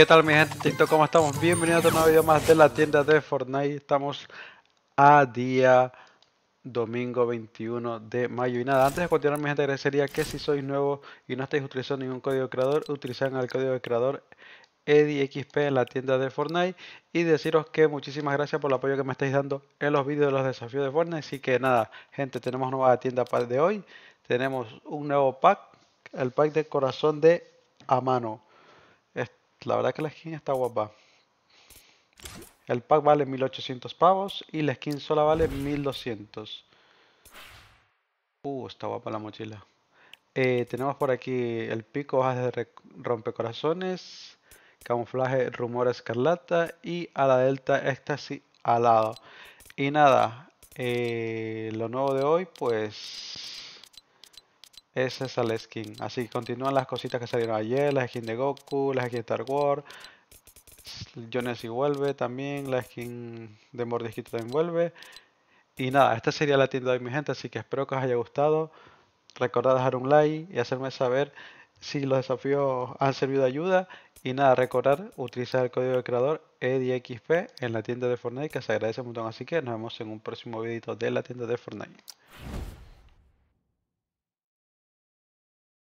¿Qué tal mi gente ¿Cómo estamos? Bienvenidos a otro nuevo video más de la tienda de Fortnite. Estamos a día domingo 21 de mayo. Y nada, antes de continuar mi gente agradecería que si sois nuevo y no estáis utilizando ningún código de creador, utilizan el código de creador EDIXP en la tienda de Fortnite y deciros que muchísimas gracias por el apoyo que me estáis dando en los vídeos de los desafíos de Fortnite. Así que nada, gente, tenemos nueva tienda para de hoy. Tenemos un nuevo pack, el pack de corazón de a mano la verdad que la skin está guapa. El pack vale 1800 pavos y la skin sola vale 1200. Uh, está guapa la mochila. Eh, tenemos por aquí el pico, hojas de rompecorazones, camuflaje, rumor escarlata y a la delta éxtasis alado. Y nada, eh, lo nuevo de hoy pues esa es la skin. Así continúan las cositas que salieron ayer, la skin de Goku, la skin de Star Wars. Jonesy vuelve también, la skin de Mordisquito también vuelve. Y nada, esta sería la tienda de hoy, mi gente, así que espero que os haya gustado. Recordad dejar un like y hacerme saber si los desafíos han servido de ayuda. Y nada, recordar utilizar el código de creador EDXP en la tienda de Fortnite, que se agradece un montón. Así que nos vemos en un próximo videito de la tienda de Fortnite.